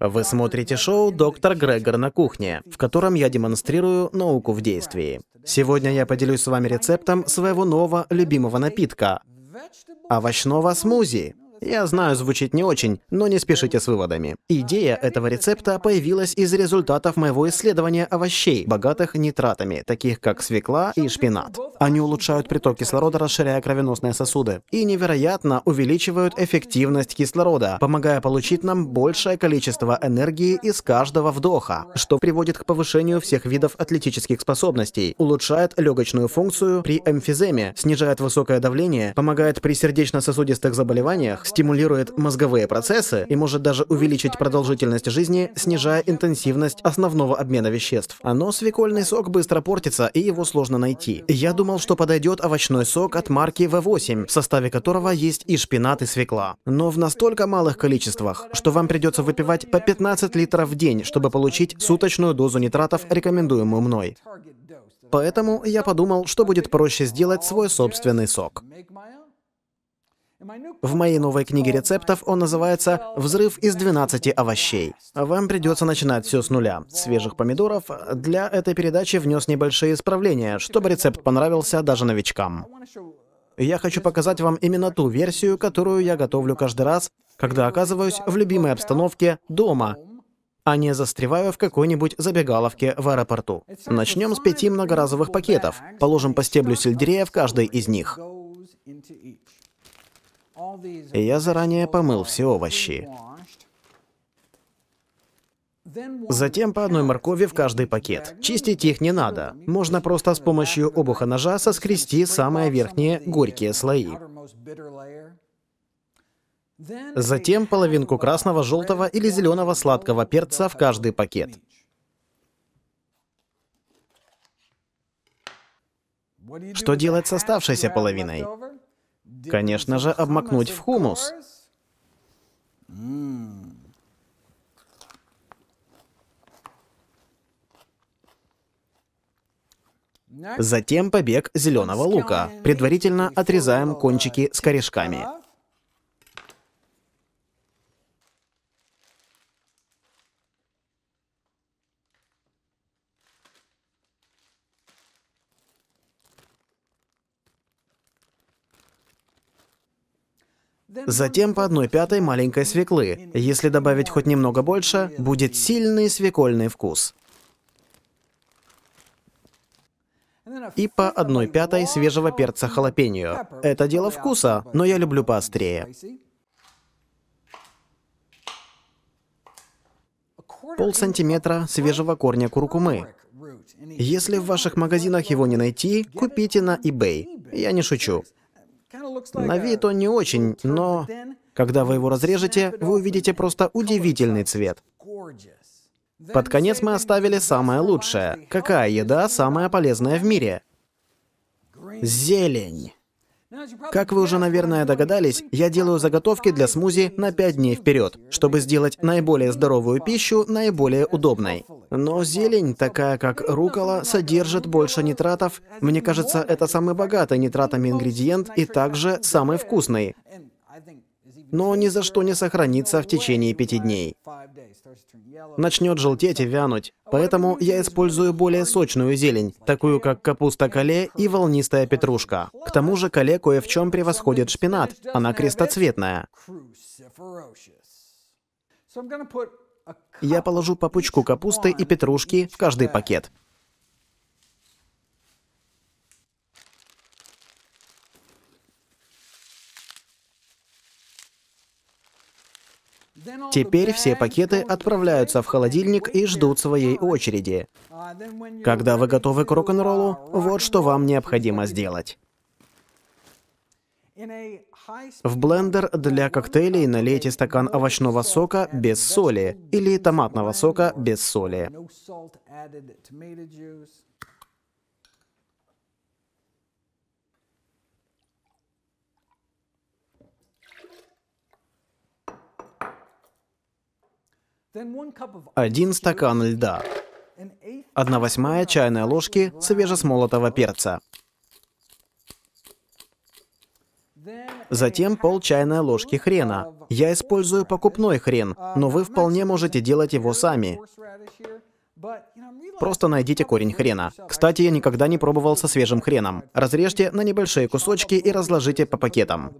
Вы смотрите шоу «Доктор Грегор на кухне», в котором я демонстрирую науку в действии. Сегодня я поделюсь с вами рецептом своего нового любимого напитка – овощного смузи. Я знаю, звучит не очень, но не спешите с выводами. Идея этого рецепта появилась из результатов моего исследования овощей, богатых нитратами, таких как свекла и шпинат. Они улучшают приток кислорода, расширяя кровеносные сосуды, и невероятно увеличивают эффективность кислорода, помогая получить нам большее количество энергии из каждого вдоха, что приводит к повышению всех видов атлетических способностей, улучшает легочную функцию при эмфиземе, снижает высокое давление, помогает при сердечно-сосудистых заболеваниях, стимулирует мозговые процессы и может даже увеличить продолжительность жизни, снижая интенсивность основного обмена веществ. А Но свекольный сок быстро портится, и его сложно найти. Я думал, что подойдет овощной сок от марки V8, в составе которого есть и шпинат, и свекла. Но в настолько малых количествах, что вам придется выпивать по 15 литров в день, чтобы получить суточную дозу нитратов, рекомендуемую мной. Поэтому я подумал, что будет проще сделать свой собственный сок. В моей новой книге рецептов он называется «Взрыв из 12 овощей». Вам придется начинать все с нуля. Свежих помидоров для этой передачи внес небольшие исправления, чтобы рецепт понравился даже новичкам. Я хочу показать вам именно ту версию, которую я готовлю каждый раз, когда оказываюсь в любимой обстановке дома, а не застреваю в какой-нибудь забегаловке в аэропорту. Начнем с пяти многоразовых пакетов. Положим по стеблю сельдерея в каждый из них. И я заранее помыл все овощи. Затем по одной моркови в каждый пакет. Чистить их не надо. Можно просто с помощью обуха ножа соскрести самые верхние горькие слои. Затем половинку красного, желтого или зеленого сладкого перца в каждый пакет. Что делать с оставшейся половиной? Конечно же, обмакнуть в хумус. Затем побег зеленого лука. Предварительно отрезаем кончики с корешками. Затем по одной пятой маленькой свеклы. Если добавить хоть немного больше, будет сильный свекольный вкус. И по одной пятой свежего перца халапеньо. Это дело вкуса, но я люблю поострее. Пол сантиметра свежего корня куркумы. Если в ваших магазинах его не найти, купите на eBay. Я не шучу. На вид он не очень, но когда вы его разрежете, вы увидите просто удивительный цвет. Под конец мы оставили самое лучшее. Какая еда самая полезная в мире? Зелень. Как вы уже, наверное, догадались, я делаю заготовки для смузи на 5 дней вперед, чтобы сделать наиболее здоровую пищу наиболее удобной. Но зелень, такая как рукола, содержит больше нитратов. Мне кажется, это самый богатый нитратами ингредиент и также самый вкусный. Но ни за что не сохранится в течение пяти дней начнет желтеть и вянуть. Поэтому я использую более сочную зелень, такую как капуста-кале и волнистая петрушка. К тому же кале кое в чем превосходит шпинат, она крестоцветная. Я положу по пучку капусты и петрушки в каждый пакет. Теперь все пакеты отправляются в холодильник и ждут своей очереди. Когда вы готовы к рок-н-роллу, вот что вам необходимо сделать. В блендер для коктейлей налейте стакан овощного сока без соли или томатного сока без соли. Один стакан льда. одна восьмая чайной ложки свежесмолотого перца. Затем пол чайной ложки хрена. Я использую покупной хрен, но вы вполне можете делать его сами. Просто найдите корень хрена. Кстати, я никогда не пробовал со свежим хреном. Разрежьте на небольшие кусочки и разложите по пакетам.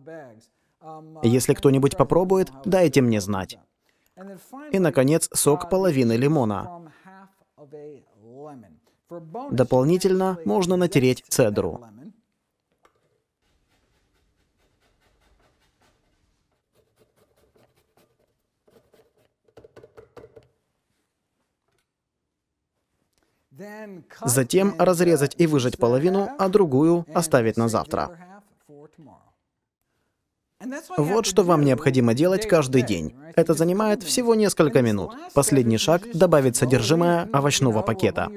Если кто-нибудь попробует, дайте мне знать. И, наконец, сок uh, половины лимона. Дополнительно можно натереть цедру. Затем разрезать и выжать половину, а другую оставить на завтра. Вот что вам необходимо делать каждый день. Это занимает всего несколько минут. Последний шаг — добавить содержимое овощного пакета.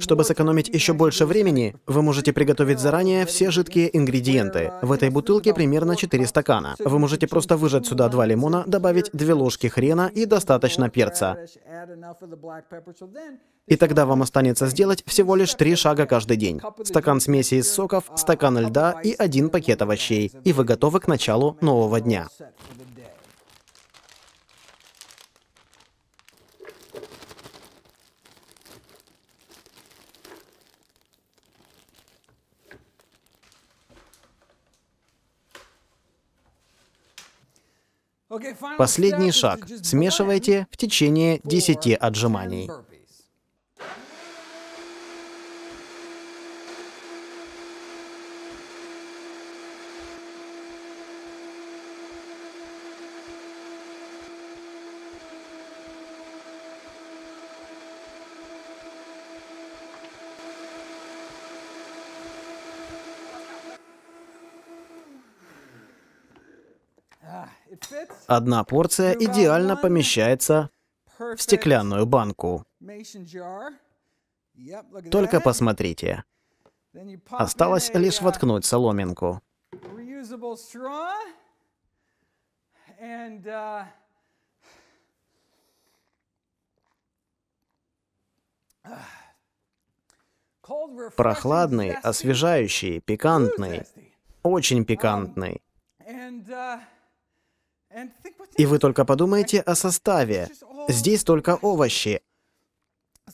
Чтобы сэкономить еще больше времени, вы можете приготовить заранее все жидкие ингредиенты. В этой бутылке примерно 4 стакана. Вы можете просто выжать сюда 2 лимона, добавить 2 ложки хрена и достаточно перца. И тогда вам останется сделать всего лишь три шага каждый день. Стакан смеси из соков, стакан льда и один пакет овощей. И вы готовы к началу нового дня. Последний шаг. Смешивайте в течение 10 отжиманий. Одна порция идеально помещается в стеклянную банку. Только посмотрите. Осталось лишь воткнуть соломинку. Прохладный, освежающий, пикантный. Очень пикантный. Uh, и вы только подумайте о составе. Здесь только овощи.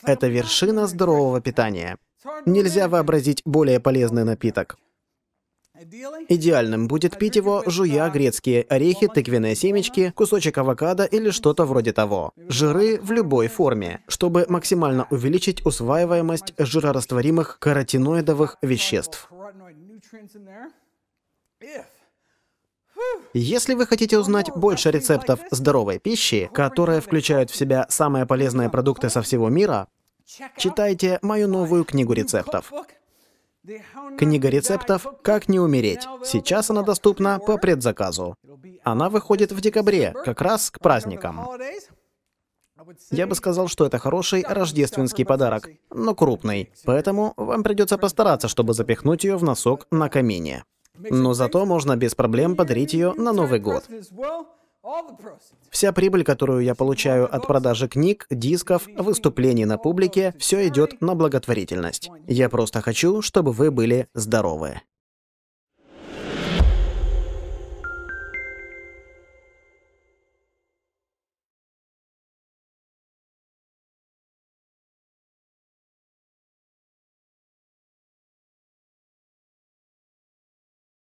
Это вершина здорового питания. Нельзя вообразить более полезный напиток. Идеальным будет пить его, жуя грецкие орехи, тыквенные семечки, кусочек авокадо или что-то вроде того. Жиры в любой форме, чтобы максимально увеличить усваиваемость жирорастворимых каротиноидовых веществ. Если вы хотите узнать больше рецептов здоровой пищи, которые включают в себя самые полезные продукты со всего мира, читайте мою новую книгу рецептов. Книга рецептов «Как не умереть». Сейчас она доступна по предзаказу. Она выходит в декабре, как раз к праздникам. Я бы сказал, что это хороший рождественский подарок, но крупный. Поэтому вам придется постараться, чтобы запихнуть ее в носок на камине. Но зато можно без проблем подарить ее на Новый год. Вся прибыль, которую я получаю от продажи книг, дисков, выступлений на публике, все идет на благотворительность. Я просто хочу, чтобы вы были здоровы.